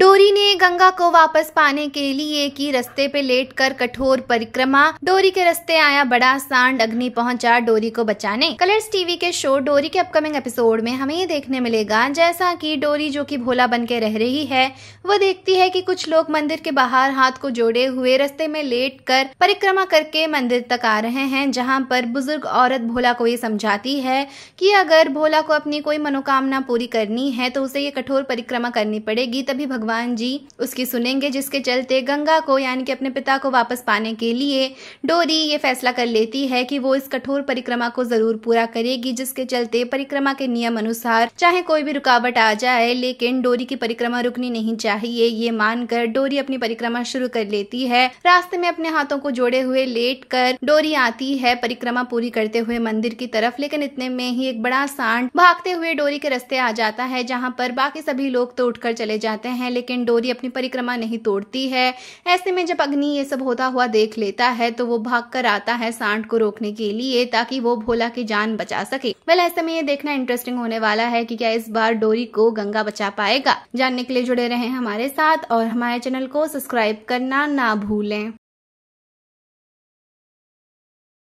डोरी ने गंगा को वापस पाने के लिए की रस्ते पे लेट कर कठोर परिक्रमा डोरी के रस्ते आया बड़ा सांड अग्नि पहुंचा डोरी को बचाने कलर्स टीवी के शो डोरी के अपकमिंग एपिसोड में हमें ये देखने मिलेगा जैसा कि डोरी जो कि भोला बन के रह रही है वो देखती है कि कुछ लोग मंदिर के बाहर हाथ को जोड़े हुए रस्ते में लेट कर परिक्रमा करके मंदिर तक आ रहे हैं जहाँ पर बुजुर्ग औरत भोला को ये समझाती है कि अगर भोला को अपनी कोई मनोकामना पूरी करनी है तो उसे ये कठोर परिक्रमा करनी पड़ेगी तभी भगवान भगवान जी उसकी सुनेंगे जिसके चलते गंगा को यानी कि अपने पिता को वापस पाने के लिए डोरी ये फैसला कर लेती है कि वो इस कठोर परिक्रमा को जरूर पूरा करेगी जिसके चलते परिक्रमा के नियम अनुसार चाहे कोई भी रुकावट आ जाए लेकिन डोरी की परिक्रमा रुकनी नहीं चाहिए ये मानकर डोरी अपनी परिक्रमा शुरू कर लेती है रास्ते में अपने हाथों को जोड़े हुए लेट कर डोरी आती है परिक्रमा पूरी करते हुए मंदिर की तरफ लेकिन इतने में ही एक बड़ा सांड भागते हुए डोरी के रस्ते आ जाता है जहाँ पर बाकी सभी लोग तो उठकर चले जाते हैं लेकिन डोरी अपनी परिक्रमा नहीं तोड़ती है ऐसे में जब अग्नि ये सब होता हुआ देख लेता है तो वो भाग कर आता है सांड को रोकने के लिए ताकि वो भोला की जान बचा सके वह ऐसे में ये देखना इंटरेस्टिंग होने वाला है की क्या इस बार डोरी को गंगा बचा पाएगा जानने के लिए जुड़े रहे हमारे साथ और हमारे चैनल को सब्सक्राइब करना ना भूलें